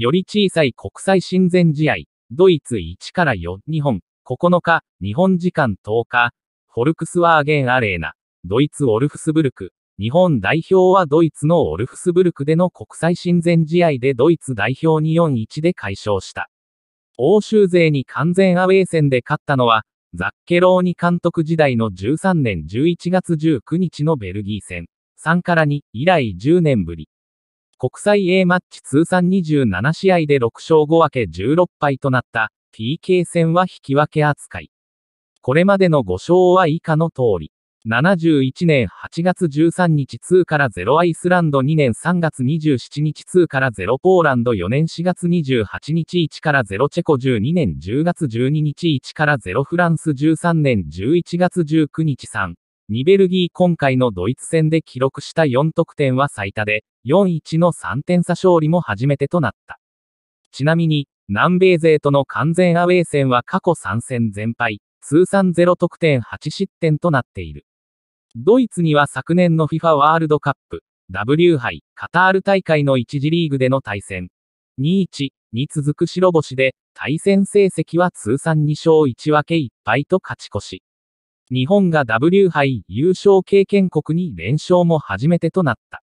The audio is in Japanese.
より小さい国際親善試合、ドイツ1から4、日本、9日、日本時間10日、フォルクスワーゲンアレーナ、ドイツオルフスブルク、日本代表はドイツのオルフスブルクでの国際親善試合でドイツ代表に4-1で解消した。欧州勢に完全アウェー戦で勝ったのは、ザッケローニ監督時代の13年11月19日のベルギー戦、3から2以来10年ぶり。国際 A マッチ通算27試合で6勝5分け16敗となった PK 戦は引き分け扱い。これまでの5勝は以下の通り。71年8月13日2から0アイスランド2年3月27日2から0ポーランド4年4月28日1から0チェコ12年10月12日1から0フランス13年11月19日3ニベルギー今回のドイツ戦で記録した4得点は最多で、4-1の3点差勝利も初めてとなった。ちなみに、南米勢との完全アウェー戦は過去3戦全敗、通算0得点8失点となっている。ドイツには昨年の FIFA ワールドカップ、W 杯、カタール大会の1次リーグでの対戦、2-1に続く白星で、対戦成績は通算2勝1分け1敗と勝ち越し。日本が W 杯優勝経験国に連勝も初めてとなった。